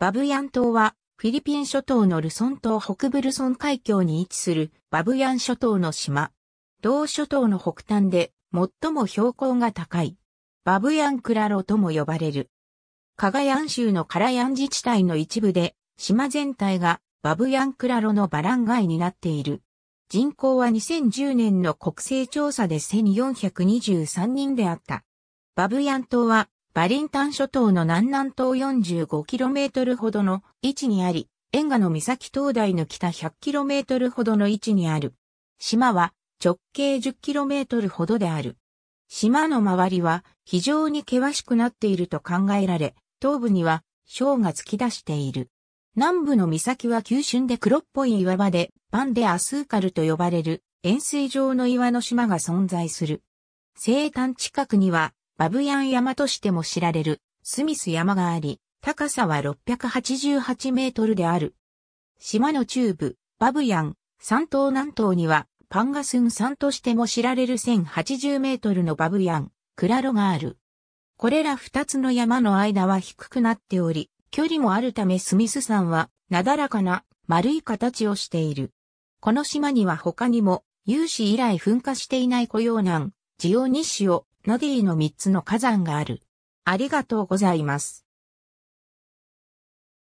バブヤン島は、フィリピン諸島のルソン島北部ルソン海峡に位置するバブヤン諸島の島。同諸島の北端で最も標高が高い。バブヤンクラロとも呼ばれる。カガヤン州のカラヤン自治体の一部で、島全体がバブヤンクラロのバランガイになっている。人口は2010年の国勢調査で1423人であった。バブヤン島はバリンタン諸島の南南東 45km ほどの位置にあり、沿岸の岬灯台の北 100km ほどの位置にある。島は直径 10km ほどである。島の周りは非常に険しくなっていると考えられ、東部には章が突き出している。南部の岬は急峻で黒っぽい岩場で、パンデアスーカルと呼ばれる円錐状の岩の島が存在する。西端近くにはバブヤン山としても知られるスミス山があり、高さは688メートルである。島の中部、バブヤン、山東南東にはパンガスン山としても知られる1080メートルのバブヤン、クラロがある。これら二つの山の間は低くなっており、距離もあるためスミス山はなだらかな丸い形をしている。この島には他にも、有史以来噴火していない雇用難、ジオニシオ、ノディの3つの火山がある。ありがとうございます。